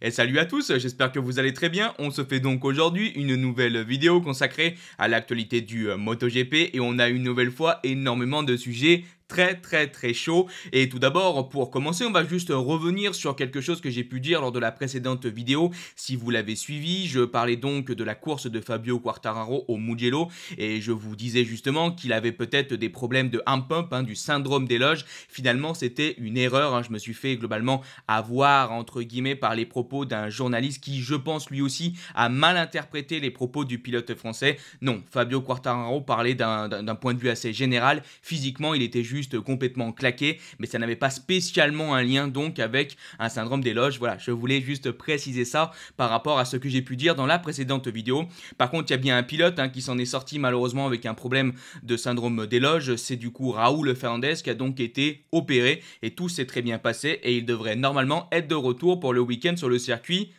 Et salut à tous, j'espère que vous allez très bien. On se fait donc aujourd'hui une nouvelle vidéo consacrée à l'actualité du euh, MotoGP et on a une nouvelle fois énormément de sujets très très très chaud. Et tout d'abord, pour commencer, on va juste revenir sur quelque chose que j'ai pu dire lors de la précédente vidéo. Si vous l'avez suivi, je parlais donc de la course de Fabio Quartararo au Mugello et je vous disais justement qu'il avait peut-être des problèmes de hump pump, hein, du syndrome des loges. Finalement, c'était une erreur. Hein. Je me suis fait globalement avoir entre guillemets par les propos d'un journaliste qui, je pense lui aussi, a mal interprété les propos du pilote français. Non, Fabio Quartararo parlait d'un point de vue assez général. Physiquement, il était juste juste complètement claqué, mais ça n'avait pas spécialement un lien donc avec un syndrome des loges. Voilà, je voulais juste préciser ça par rapport à ce que j'ai pu dire dans la précédente vidéo. Par contre, il y a bien un pilote hein, qui s'en est sorti malheureusement avec un problème de syndrome des loges. C'est du coup Raoul Fernandez qui a donc été opéré et tout s'est très bien passé et il devrait normalement être de retour pour le week-end sur le circuit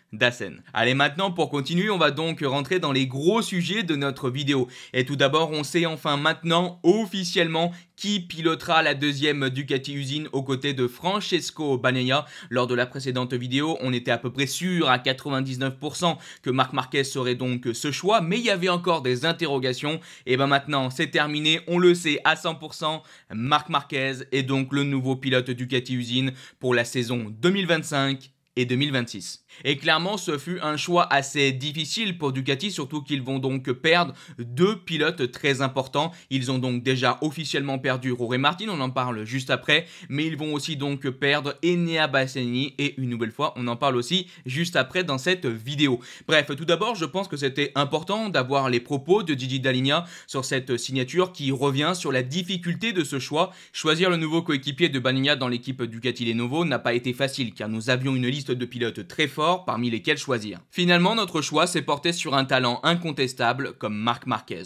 Allez maintenant pour continuer on va donc rentrer dans les gros sujets de notre vidéo et tout d'abord on sait enfin maintenant officiellement qui pilotera la deuxième Ducati usine aux côtés de Francesco Bagnaia. Lors de la précédente vidéo, on était à peu près sûr à 99% que Marc Marquez serait donc ce choix, mais il y avait encore des interrogations. Et ben maintenant, c'est terminé, on le sait à 100%, Marc Marquez est donc le nouveau pilote Ducati usine pour la saison 2025 et 2026. Et clairement, ce fut un choix assez difficile pour Ducati, surtout qu'ils vont donc perdre deux pilotes très importants. Ils ont donc déjà officiellement perdu Rory Martin, on en parle juste après, mais ils vont aussi donc perdre Enea Bassani. et une nouvelle fois, on en parle aussi juste après dans cette vidéo. Bref, tout d'abord, je pense que c'était important d'avoir les propos de Didi Dalinia sur cette signature qui revient sur la difficulté de ce choix. Choisir le nouveau coéquipier de Bagnaia dans l'équipe Ducati Lenovo n'a pas été facile car nous avions une liste de pilotes très forts parmi lesquels choisir. Finalement, notre choix s'est porté sur un talent incontestable comme Marc Marquez.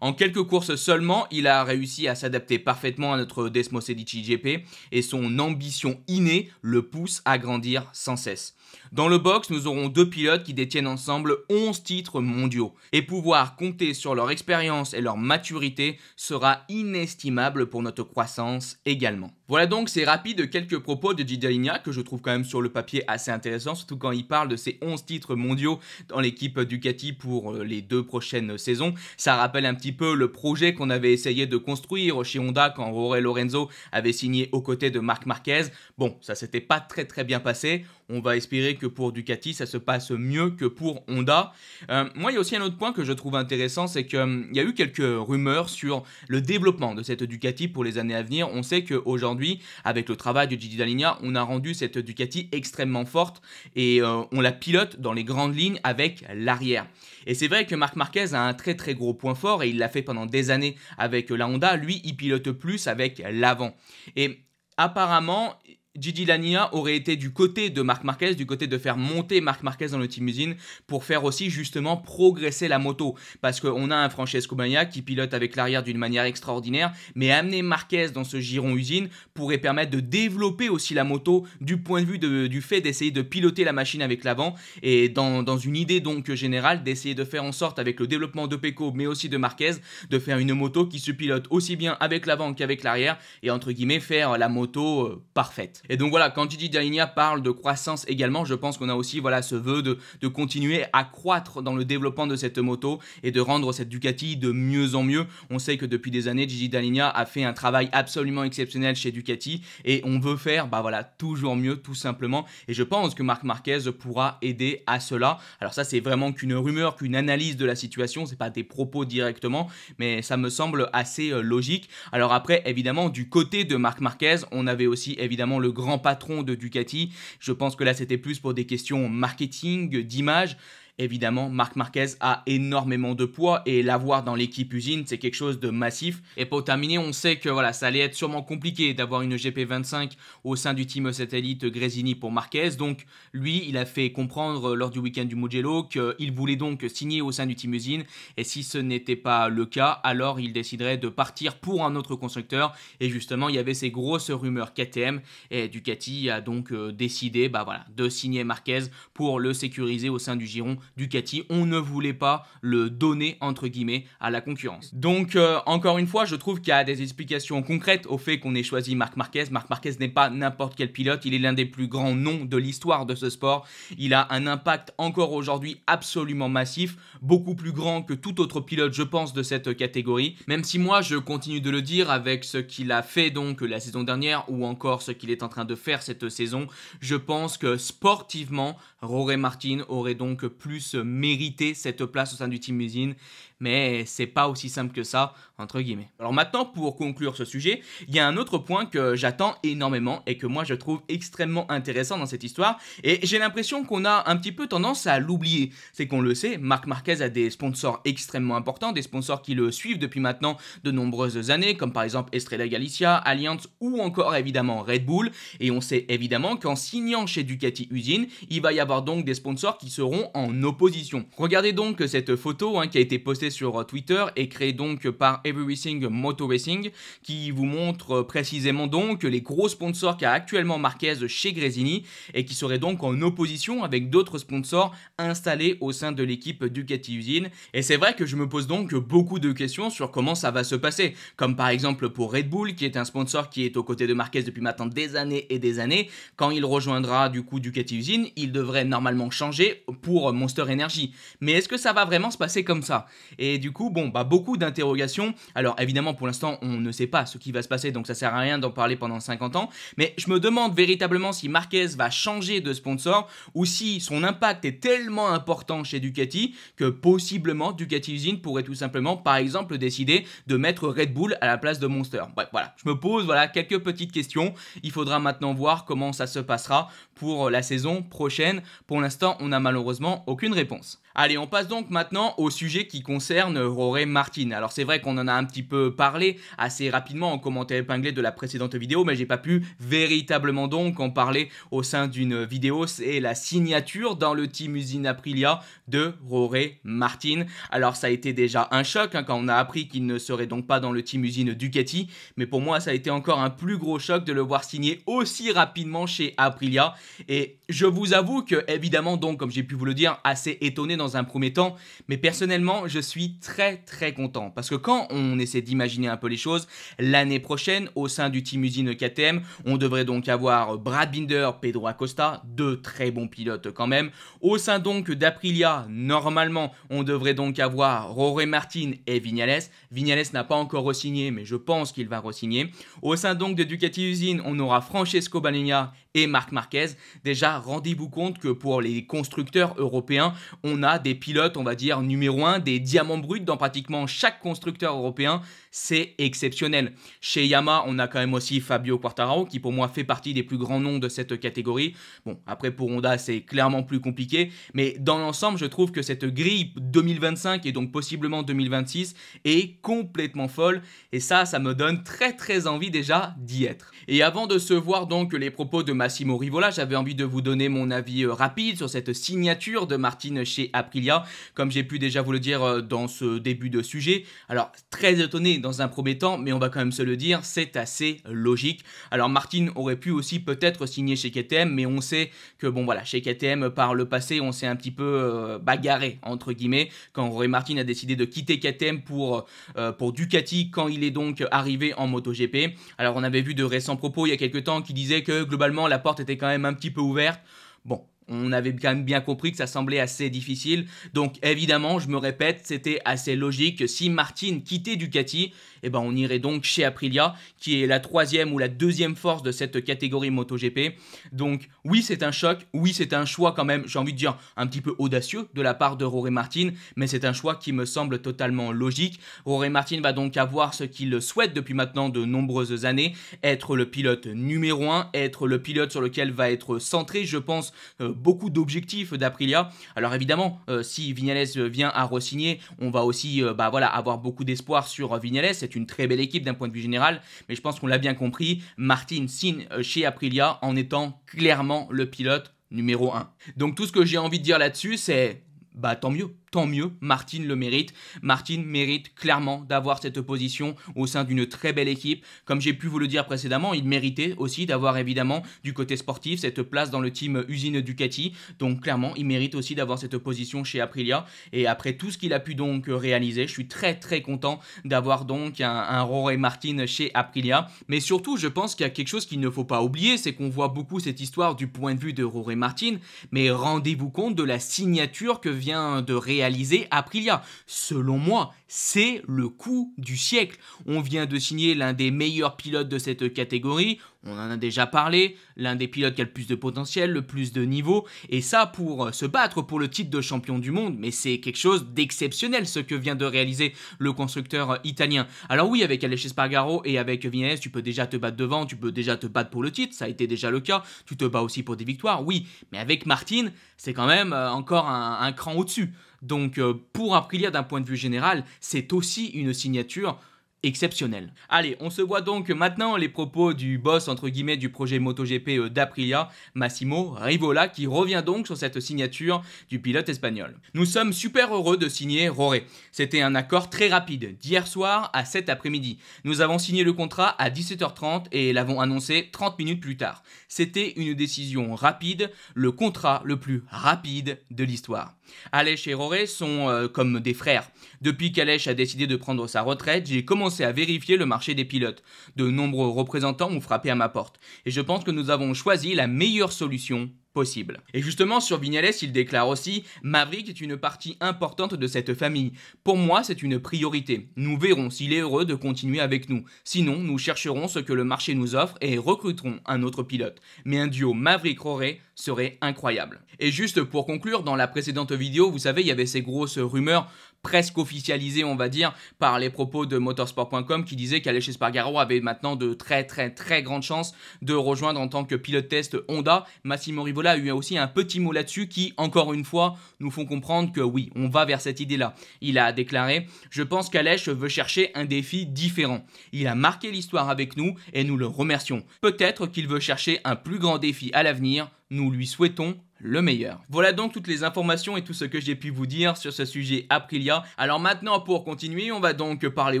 En quelques courses seulement, il a réussi à s'adapter parfaitement à notre Desmosedici GP et son ambition innée le pousse à grandir sans cesse. Dans le box, nous aurons deux pilotes qui détiennent ensemble 11 titres mondiaux. Et pouvoir compter sur leur expérience et leur maturité sera inestimable pour notre croissance également. Voilà donc ces rapides quelques propos de Gigi que je trouve quand même sur le papier assez intéressant, surtout quand il parle de ses 11 titres mondiaux dans l'équipe Ducati pour euh, les deux prochaines saisons. Ça rappelle un petit peu le projet qu'on avait essayé de construire chez Honda quand Rory Lorenzo avait signé aux côtés de Marc Marquez. Bon, ça s'était pas très très bien passé. On va espérer que pour Ducati, ça se passe mieux que pour Honda. Euh, moi, il y a aussi un autre point que je trouve intéressant, c'est qu'il hum, y a eu quelques rumeurs sur le développement de cette Ducati pour les années à venir. On sait qu'aujourd'hui, avec le travail de Gigi Dalinia, on a rendu cette Ducati extrêmement forte et euh, on la pilote dans les grandes lignes avec l'arrière. Et c'est vrai que Marc Marquez a un très très gros point fort et il l'a fait pendant des années avec la Honda. Lui, il pilote plus avec l'avant. Et apparemment, Gigi Lania aurait été du côté de Marc Marquez, du côté de faire monter Marc Marquez dans le team usine pour faire aussi justement progresser la moto. Parce qu'on a un Francesco Bagnaia qui pilote avec l'arrière d'une manière extraordinaire, mais amener Marquez dans ce giron usine pourrait permettre de développer aussi la moto du point de vue du fait d'essayer de piloter la machine avec l'avant et dans, dans, une idée donc générale d'essayer de faire en sorte avec le développement de Pecco mais aussi de Marquez de faire une moto qui se pilote aussi bien avec l'avant qu'avec l'arrière et entre guillemets faire la moto euh, parfaite. Et donc voilà, quand Gigi Dalinia parle de croissance également, je pense qu'on a aussi voilà ce vœu de, de continuer à croître dans le développement de cette moto et de rendre cette Ducati de mieux en mieux. On sait que depuis des années, Gigi Dalinia a fait un travail absolument exceptionnel chez Ducati et on veut faire bah voilà toujours mieux tout simplement. Et je pense que Marc Marquez pourra aider à cela. Alors ça, c'est vraiment qu'une rumeur, qu'une analyse de la situation, c'est pas des propos directement, mais ça me semble assez euh, logique. Alors après, évidemment, du côté de Marc Marquez, on avait aussi évidemment le grand patron de Ducati. Je pense que là, c'était plus pour des questions marketing, d'image, Évidemment, Marc Marquez a énormément de poids et l'avoir dans l'équipe usine, c'est quelque chose de massif. Et pour terminer, on sait que voilà, ça allait être sûrement compliqué d'avoir une GP25 au sein du team satellite Grésini pour Marquez. Donc lui, il a fait comprendre euh, lors du week-end du Mugello qu'il voulait donc signer au sein du team usine. Et si ce n'était pas le cas, alors il déciderait de partir pour un autre constructeur. Et justement, il y avait ces grosses rumeurs KTM et Ducati a donc euh, décidé bah voilà, de signer Marquez pour le sécuriser au sein du giron Ducati, on ne voulait pas le donner entre guillemets à la concurrence. Donc euh, encore une fois, je trouve qu'il y a des explications concrètes au fait qu'on ait choisi Marc Marquez. Marc Marquez n'est pas n'importe quel pilote, il est l'un des plus grands noms de l'histoire de ce sport. Il a un impact encore aujourd'hui absolument massif, beaucoup plus grand que tout autre pilote, je pense, de cette catégorie. Même si moi, je continue de le dire avec ce qu'il a fait donc la saison dernière ou encore ce qu'il est en train de faire cette saison, je pense que sportivement, Roré Martin aurait donc plus euh, Mériter cette place au sein du Team Usine mais c'est pas aussi simple que ça, entre guillemets. Alors maintenant, pour conclure ce sujet, il y a un autre point que j'attends énormément et que moi je trouve extrêmement intéressant dans cette histoire, et j'ai l'impression qu'on a un petit peu tendance à l'oublier. C'est qu'on le sait, Marc Marquez a des sponsors extrêmement importants, des sponsors qui le suivent depuis maintenant de nombreuses années, comme par exemple Estrella Galicia, Allianz ou encore évidemment Red Bull, et on sait évidemment qu'en signant chez Ducati Usine, il va y avoir donc des sponsors qui seront en opposition. Regardez donc cette photo hein, qui a été postée sur euh, Twitter et créé donc par Everything Moto Racing qui vous montre euh, précisément donc les gros sponsors qu'a actuellement Marquez chez Grésini et qui seraient donc en opposition avec d'autres sponsors installés au sein de l'équipe Ducati Usine. Et c'est vrai que je me pose donc beaucoup de questions sur comment ça va se passer, comme par exemple pour Red Bull qui est un sponsor qui est aux côtés de Marquez depuis maintenant des années et des années. Quand il rejoindra du coup Ducati Usine, il devrait normalement changer pour Monster Energy. Mais est-ce que ça va vraiment se passer comme ça et du coup, bon, bah, beaucoup d'interrogations. Alors évidemment, pour l'instant, on ne sait pas ce qui va se passer, donc ça sert à rien d'en parler pendant 50 ans. Mais je me demande véritablement si Marquez va changer de sponsor ou si son impact est tellement important chez Ducati que possiblement Ducati Usine pourrait tout simplement, par exemple, décider de mettre Red Bull à la place de Monster. voilà, je me pose voilà quelques petites questions. Il faudra maintenant voir comment ça se passera pour la saison prochaine. Pour l'instant, on n'a malheureusement aucune réponse. Allez, on passe donc maintenant au sujet qui concerne Roré Martin. Alors c'est vrai qu'on en a un petit peu parlé assez rapidement en commentaire épinglé de la précédente vidéo, mais j'ai pas pu véritablement donc en parler au sein d'une vidéo. C'est la signature dans le team usine Aprilia de Roré Martin. Alors ça a été déjà un choc hein, quand on a appris qu'il ne serait donc pas dans le team usine Ducati, mais pour moi ça a été encore un plus gros choc de le voir signer aussi rapidement chez Aprilia. Et je vous avoue que évidemment donc, comme j'ai pu vous le dire, assez étonné dans un premier temps, mais personnellement, je suis très très content parce que quand on essaie d'imaginer un peu les choses, l'année prochaine, au sein du team usine KTM, on devrait donc avoir Brad Binder, Pedro Acosta, deux très bons pilotes quand même. Au sein donc d'Aprilia, normalement, on devrait donc avoir Roré Martin et Vignales. Vignales n'a pas encore re signé, mais je pense qu'il va re-signer. Au sein donc de Ducati Usine, on aura Francesco Balegna et Marc Marquez. Déjà, rendez-vous compte que pour les constructeurs européens, on a des pilotes, on va dire, numéro 1, des diamants bruts dans pratiquement chaque constructeur européen. C'est exceptionnel. Chez Yamaha, on a quand même aussi Fabio Quartararo, qui pour moi fait partie des plus grands noms de cette catégorie. Bon, après pour Honda, c'est clairement plus compliqué, mais dans l'ensemble, je trouve que cette grille 2025 et donc possiblement 2026 est complètement folle, et ça, ça me donne très très envie déjà d'y être. Et avant de se voir donc les propos de Massimo Rivola, j'avais envie de vous donner mon avis euh, rapide sur cette signature de Martine chez a comme j'ai pu déjà vous le dire euh, dans ce début de sujet. Alors, très étonné dans un premier temps, mais on va quand même se le dire, c'est assez logique. Alors, Martin aurait pu aussi peut-être signer chez KTM, mais on sait que, bon voilà, chez KTM, par le passé, on s'est un petit peu euh, bagarré, entre guillemets, quand Roy Martin a décidé de quitter KTM pour, euh, pour Ducati, quand il est donc arrivé en MotoGP. Alors, on avait vu de récents propos il y a quelques temps qui disaient que globalement, la porte était quand même un petit peu ouverte. Bon, on avait quand même bien compris que ça semblait assez difficile. Donc évidemment, je me répète, c'était assez logique que si Martin quittait Ducati, eh ben on irait donc chez Aprilia, qui est la troisième ou la deuxième force de cette catégorie MotoGP. Donc oui, c'est un choc, oui, c'est un choix quand même, j'ai envie de dire, un petit peu audacieux de la part de Rory Martin, mais c'est un choix qui me semble totalement logique. Rory Martin va donc avoir ce qu'il souhaite depuis maintenant de nombreuses années, être le pilote numéro un, être le pilote sur lequel va être centré, je pense, euh, beaucoup d'objectifs d'Aprilia. Alors évidemment, euh, si Vignales vient à resigner, on va aussi euh, bah, voilà, avoir beaucoup d'espoir sur Vignales, une très belle équipe d'un point de vue général, mais je pense qu'on l'a bien compris, Martin signe euh, chez Aprilia en étant clairement le pilote numéro 1. Donc tout ce que j'ai envie de dire là-dessus, c'est bah tant mieux tant mieux, Martin le mérite. Martin mérite clairement d'avoir cette position au sein d'une très belle équipe. Comme j'ai pu vous le dire précédemment, il méritait aussi d'avoir évidemment du côté sportif cette place dans le team usine Ducati. Donc clairement, il mérite aussi d'avoir cette position chez Aprilia. Et après tout ce qu'il a pu donc réaliser, je suis très très content d'avoir donc un, un Rory Martin chez Aprilia. Mais surtout, je pense qu'il y a quelque chose qu'il ne faut pas oublier, c'est qu'on voit beaucoup cette histoire du point de vue de Rory Martin. Mais rendez-vous compte de la signature que vient de réaliser réalisé Aprilia. Selon moi, c'est le coup du siècle. On vient de signer l'un des meilleurs pilotes de cette catégorie. On en a déjà parlé, l'un des pilotes qui a le plus de potentiel, le plus de niveau, et ça pour euh, se battre pour le titre de champion du monde, mais c'est quelque chose d'exceptionnel ce que vient de réaliser le constructeur euh, italien. Alors oui, avec Alessio Spargaro et avec Vinales, tu peux déjà te battre devant, tu peux déjà te battre pour le titre, ça a été déjà le cas, tu te bats aussi pour des victoires, oui, mais avec Martin, c'est quand même euh, encore un, cran au-dessus. Donc pour Aprilia d'un point de vue général, c'est aussi une signature exceptionnel. Allez, on se voit donc maintenant les propos du boss entre guillemets du projet MotoGP euh, d'Aprilia, Massimo Rivola, qui revient donc sur cette signature du pilote espagnol. Nous sommes super heureux de signer Roré. C'était un accord très rapide, d'hier soir à cet après-midi. Nous avons signé le contrat à 17h30 et l'avons annoncé 30 minutes plus tard. C'était une décision rapide, le contrat le plus rapide de l'histoire. Alèche et Roré sont euh, comme des frères. Depuis qu'Alèche a décidé de prendre sa retraite, j'ai commencé et à vérifier le marché des pilotes. De nombreux représentants ont frappé à ma porte, et je pense que nous avons choisi la meilleure solution possible. Et justement, sur Vignales, il déclare aussi « Maverick est une partie importante de cette famille. Pour moi, c'est une priorité. Nous verrons s'il est heureux de continuer avec nous. Sinon, nous chercherons ce que le marché nous offre et recruterons un autre pilote. Mais un duo Maverick-Roré serait incroyable. » Et juste pour conclure, dans la précédente vidéo, vous savez, il y avait ces grosses rumeurs presque officialisées, on va dire, par les propos de motorsport.com qui disaient qu'Aleix Spargaro avait maintenant de très très très grandes chances de rejoindre en tant que pilote test Honda Massimo Rivoli y a aussi un petit mot là-dessus qui, encore une fois, nous font comprendre que oui, on va vers cette idée-là. Il a déclaré Je pense qu'Alèche veut chercher un défi différent. Il a marqué l'histoire avec nous et nous le remercions. Peut-être qu'il veut chercher un plus grand défi à l'avenir nous lui souhaitons le meilleur. Voilà donc toutes les informations et tout ce que j'ai pu vous dire sur ce sujet Aprilia. Alors maintenant pour continuer, on va donc parler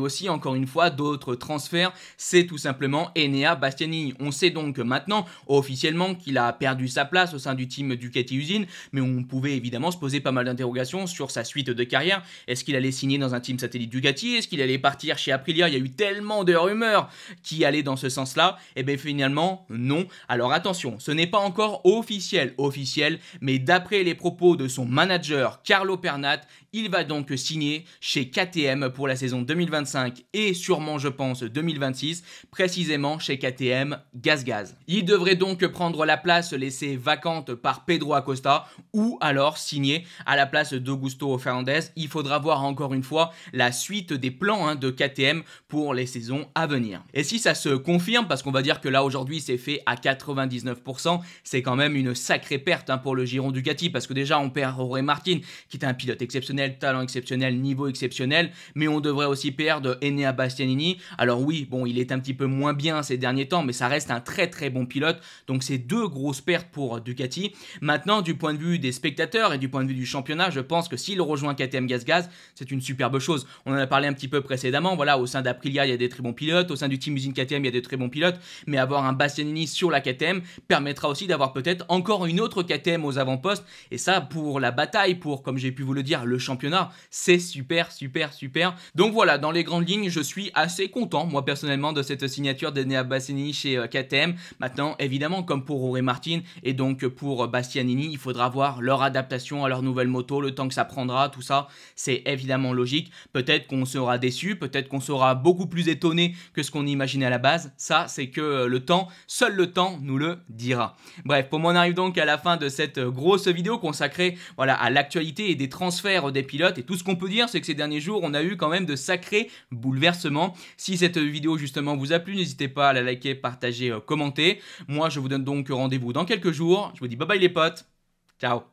aussi encore une fois d'autres transferts. C'est tout simplement Enea Bastianini. On sait donc maintenant officiellement qu'il a perdu sa place au sein du team Ducati Usine, mais on pouvait évidemment se poser pas mal d'interrogations sur sa suite de carrière. Est-ce qu'il allait signer dans un team satellite Ducati Est-ce qu'il allait partir chez Aprilia Il y a eu tellement de rumeurs qui allaient dans ce sens-là. Et eh bien finalement non. Alors attention, ce n'est pas encore au officiel officiel, mais d'après les propos de son manager Carlo Pernat, il va donc signer chez KTM pour la saison 2025 et sûrement, je pense, 2026, précisément chez KTM Gaz Gaz. Il devrait donc prendre la place laissée vacante par Pedro Acosta ou alors signer à la place d'Augusto Fernandez. Il faudra voir encore une fois la suite des plans hein, de KTM pour les saisons à venir. Et si ça se confirme, parce qu'on va dire que là aujourd'hui c'est fait à 99%, c'est quand même une sacrée perte hein, pour le Giron Ducati parce que déjà on perd Rory Martin qui est un pilote exceptionnel talent exceptionnel, niveau exceptionnel, mais on devrait aussi perdre Enea Bastianini. Alors oui, bon, il est un petit peu moins bien ces derniers temps, mais ça reste un très très bon pilote. Donc c'est deux grosses pertes pour Ducati. Maintenant, du point de vue des spectateurs et du point de vue du championnat, je pense que s'il rejoint KTM Gaz Gaz, c'est une superbe chose. On en a parlé un petit peu précédemment. Voilà, au sein d'Aprilia, il y a des très bons pilotes, au sein du team usine KTM, il y a des très bons pilotes, mais avoir un Bastianini sur la KTM permettra aussi d'avoir peut-être encore une autre KTM aux avant-postes. Et ça, pour la bataille, pour comme j'ai pu vous le dire, le championnat championnat. C'est super, super, super. Donc voilà, dans les grandes lignes, je suis assez content, moi personnellement, de cette signature d'Enea Bassini chez euh, KTM. Maintenant, évidemment, comme pour Rory Martin et donc pour euh, Bastianini, il faudra voir leur adaptation à leur nouvelle moto, le temps que ça prendra, tout ça. C'est évidemment logique. Peut-être qu'on sera déçu, peut-être qu'on sera beaucoup plus étonné que ce qu'on imaginait à la base. Ça, c'est que euh, le temps, seul le temps nous le dira. Bref, pour moi, on arrive donc à la fin de cette grosse vidéo consacrée voilà, à l'actualité et des transferts des pilotes. Et tout ce qu'on peut dire, c'est que ces derniers jours, on a eu quand même de sacrés bouleversements. Si cette vidéo justement vous a plu, n'hésitez pas à la liker, partager, euh, commenter. Moi, je vous donne donc rendez-vous dans quelques jours. Je vous dis bye bye les potes. Ciao